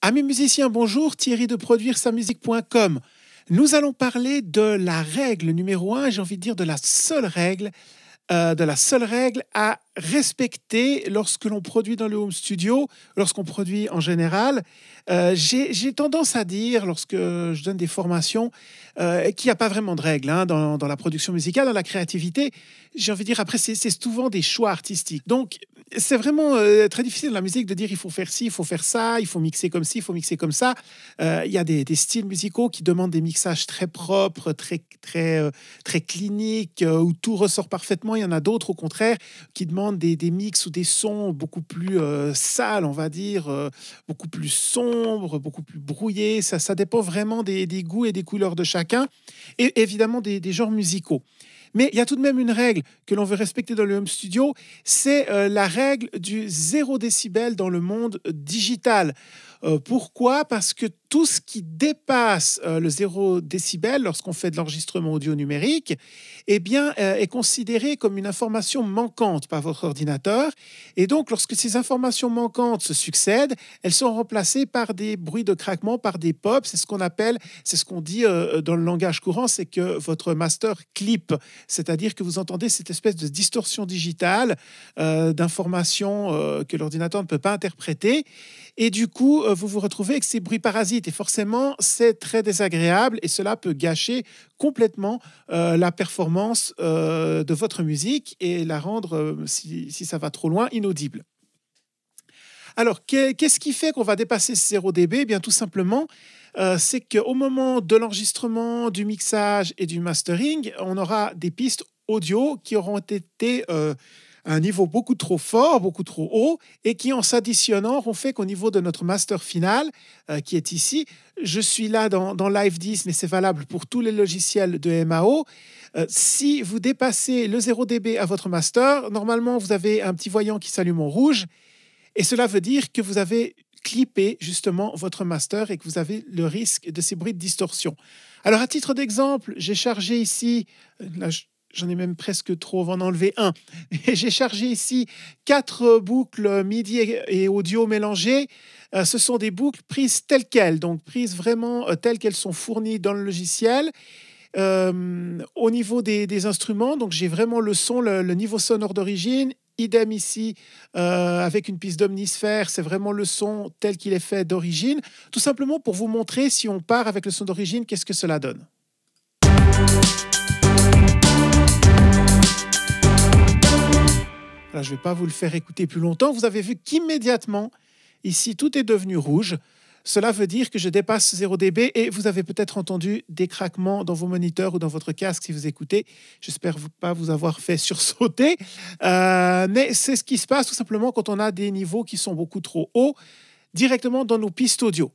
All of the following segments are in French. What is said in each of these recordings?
Amis musiciens, bonjour, Thierry de produire sa musique.com. Nous allons parler de la règle numéro 1, j'ai envie de dire de la seule règle euh, de la seule règle à respecter lorsque l'on produit dans le home studio, lorsqu'on produit en général. Euh, j'ai tendance à dire, lorsque je donne des formations, euh, qu'il n'y a pas vraiment de règles hein, dans, la production musicale, dans la créativité. J'ai envie de dire, après, c'est souvent des choix artistiques. Donc, c'est vraiment très difficile dans la musique de dire il faut faire ci, il faut faire ça, il faut mixer comme ci, il faut mixer comme ça. Il y a des, des, styles musicaux qui demandent des mixages très propres, très, très, très cliniques, où tout ressort parfaitement il y en a d'autres, au contraire, qui demandent des, mix ou des sons beaucoup plus euh, sales, on va dire, euh, beaucoup plus sombres, beaucoup plus brouillés. Ça, ça dépend vraiment des, goûts et des couleurs de chacun, et évidemment des, genres musicaux. Mais il y a tout de même une règle que l'on veut respecter dans le home studio, c'est euh, la règle du zéro décibel dans le monde digital. pourquoi Parce que tout ce qui dépasse euh, le 0 décibel lorsqu'on fait de l'enregistrement audio numérique eh bien, euh, est considéré comme une information manquante par votre ordinateur. Et donc, lorsque ces informations manquantes se succèdent, elles sont remplacées par des bruits de craquement, par des pops. C'est ce qu'on appelle, c'est ce qu'on dit euh, dans le langage courant, c'est que votre master clip, c'est-à-dire que vous entendez cette espèce de distorsion digitale d'informations que l'ordinateur ne peut pas interpréter. Et du coup, vous vous retrouvez avec ces bruits parasites et forcément, c'est très désagréable et cela peut gâcher complètement euh, la performance euh, de votre musique et la rendre, euh, si, ça va trop loin, inaudible. Alors, qu'est-ce qui fait qu'on va dépasser 0 dB eh bien, tout simplement, c'est qu'au moment de l'enregistrement, du mixage et du mastering, on aura des pistes audio qui auront été un niveau beaucoup trop fort, beaucoup trop haut, et qui en s'additionnant ont fait qu'au niveau de notre master final, euh, qui est ici, je suis là dans, dans Live 10, mais c'est valable pour tous les logiciels de MAO. Euh, si vous dépassez le 0 dB à votre master, normalement vous avez un petit voyant qui s'allume en rouge, et cela veut dire que vous avez clippé, justement votre master et que vous avez le risque de ces bruits de distorsion. Alors à titre d'exemple, j'ai chargé ici, euh, j'en ai même presque trop, on va en enlever un. j'ai chargé ici quatre boucles MIDI et audio mélangées. Euh, ce sont des boucles prises telles quelles, donc prises vraiment euh, telles qu'elles sont fournies dans le logiciel. Euh, au niveau des, instruments, donc j'ai vraiment le son, le, le niveau sonore d'origine. Idem ici avec une piste d'omnisphère, c'est vraiment le son tel qu'il est fait d'origine. Tout simplement pour vous montrer si on part avec le son d'origine, qu'est-ce que cela donne. je ne vais pas vous le faire écouter plus longtemps. Vous avez vu qu'immédiatement, ici, tout est devenu rouge. Cela veut dire que je dépasse 0 dB et vous avez peut-être entendu des craquements dans vos moniteurs ou dans votre casque si vous écoutez. J'espère pas vous avoir fait sursauter. Euh, mais c'est ce qui se passe tout simplement quand on a des niveaux qui sont beaucoup trop hauts directement dans nos pistes audio.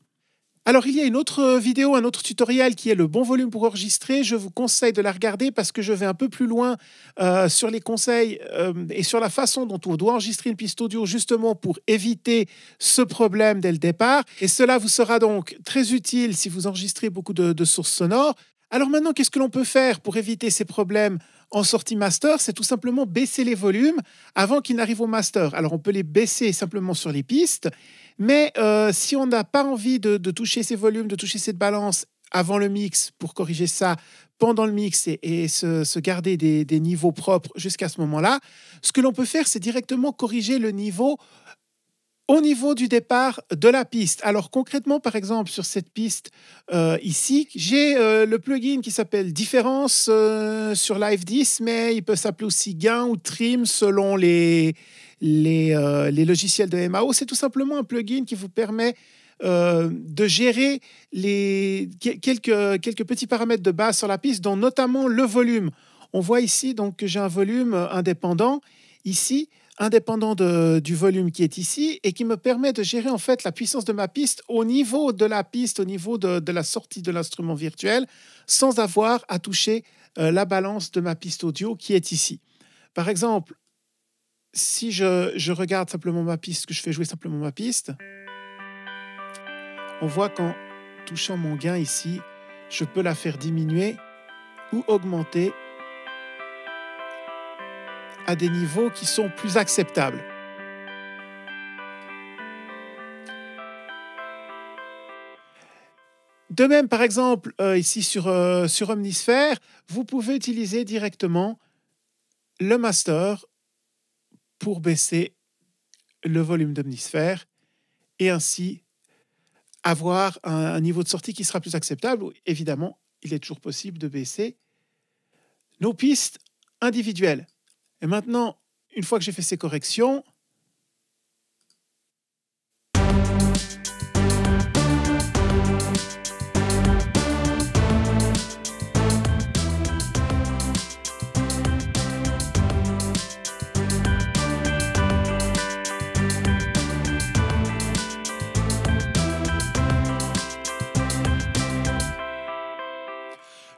Alors il y a une autre euh, vidéo, un autre tutoriel qui est le bon volume pour enregistrer. Je vous conseille de la regarder parce que je vais un peu plus loin euh, sur les conseils euh, et sur la façon dont on doit enregistrer une piste audio justement pour éviter ce problème dès le départ. Et cela vous sera donc très utile si vous enregistrez beaucoup de sources sonores. Alors maintenant, qu'est-ce que l'on peut faire pour éviter ces problèmes en sortie master, c'est tout simplement baisser les volumes avant qu'ils n'arrivent au master. Alors on peut les baisser simplement sur les pistes, mais euh, si on n'a pas envie de, toucher ces volumes, de toucher cette balance avant le mix pour corriger ça pendant le mix et, se, garder des niveaux propres jusqu'à ce moment-là, ce que l'on peut faire, c'est directement corriger le niveau au niveau du départ de la piste. Alors concrètement, par exemple, sur cette piste euh, ici, j'ai euh, le plugin qui s'appelle Différence euh, sur Live 10, mais il peut s'appeler aussi Gain ou Trim selon les, les, logiciels de MAO. C'est tout simplement un plugin qui vous permet de gérer les quelques, quelques petits paramètres de base sur la piste, dont notamment le volume. On voit ici donc que j'ai un volume indépendant. Ici, indépendant du volume qui est ici et qui me permet de gérer en fait la puissance de ma piste au niveau de la piste, au niveau de, la sortie de l'instrument virtuel, sans avoir à toucher euh, la balance de ma piste audio qui est ici. Par exemple, si je regarde simplement ma piste, que je fais jouer simplement ma piste, on voit qu'en touchant mon gain ici, je peux la faire diminuer ou augmenter à des niveaux qui sont plus acceptables. De même, par exemple, euh, ici sur, euh, sur Omnisphere, vous pouvez utiliser directement le master pour baisser le volume d'Omnisphere et ainsi avoir un, niveau de sortie qui sera plus acceptable. Évidemment, il est toujours possible de baisser nos pistes individuelles. Et maintenant, une fois que j'ai fait ces corrections,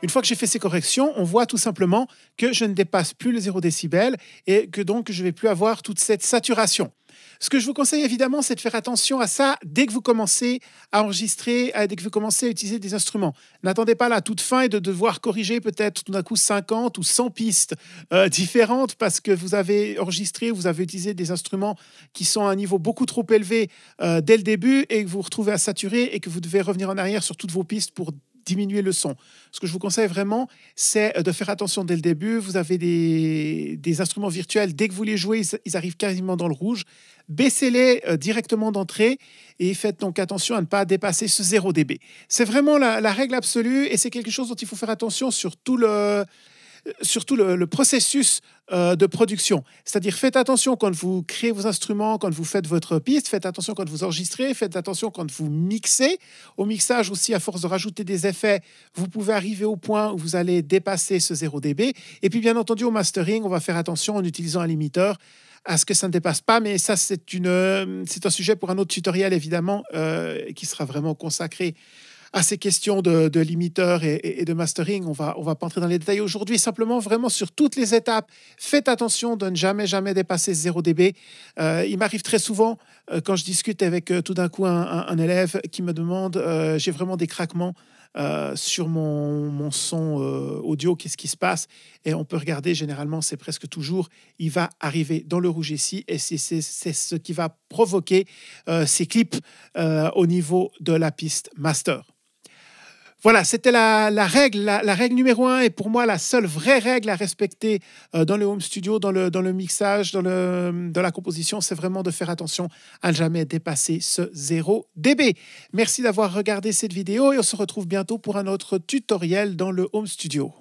Une fois que j'ai fait ces corrections, on voit tout simplement que je ne dépasse plus le 0 décibel et que donc je ne vais plus avoir toute cette saturation. Ce que je vous conseille évidemment, c'est de faire attention à ça dès que vous commencez à enregistrer, dès que vous commencez à utiliser des instruments. N'attendez pas la toute fin et de devoir corriger peut-être tout d'un coup 50 ou 100 pistes euh, différentes parce que vous avez enregistré, vous avez utilisé des instruments qui sont à un niveau beaucoup trop élevé euh, dès le début et que vous vous retrouvez à saturer et que vous devez revenir en arrière sur toutes vos pistes pour diminuer le son. Ce que je vous conseille vraiment, c'est euh, de faire attention dès le début. Vous avez des, instruments virtuels. Dès que vous les jouez, ils, arrivent quasiment dans le rouge. Baissez-les euh, directement d'entrée et faites donc attention à ne pas dépasser ce 0 dB. C'est vraiment la, règle absolue et c'est quelque chose dont il faut faire attention sur tout le surtout le, processus euh, de production. C'est-à-dire, faites attention quand vous créez vos instruments, quand vous faites votre piste, faites attention quand vous enregistrez, faites attention quand vous mixez. Au mixage aussi, à force de rajouter des effets, vous pouvez arriver au point où vous allez dépasser ce 0 dB. Et puis, bien entendu, au mastering, on va faire attention en utilisant un limiteur à ce que ça ne dépasse pas, mais ça, c'est, euh, un sujet pour un autre tutoriel, évidemment, euh, qui sera vraiment consacré à ces questions de, de limiteurs et, de mastering. On va, on va pas entrer dans les détails aujourd'hui. Simplement, vraiment sur toutes les étapes, faites attention de ne jamais, jamais dépasser 0 dB. Euh, il m'arrive très souvent euh, quand je discute avec euh, tout d'un coup un, élève qui me demande, j'ai vraiment des craquements. sur mon, son audio, qu'est-ce qui se passe Et on peut regarder, généralement, c'est presque toujours, il va arriver dans le rouge ici, et c'est ce qui va provoquer ces clips au niveau de la piste master. Voilà, c'était la, règle, la, règle numéro un et pour moi la seule vraie règle à respecter euh, dans le home studio, dans le, mixage, dans, dans la composition, c'est vraiment de faire attention à ne jamais dépasser ce 0 dB. Merci d'avoir regardé cette vidéo et on se retrouve bientôt pour un autre tutoriel dans le home studio.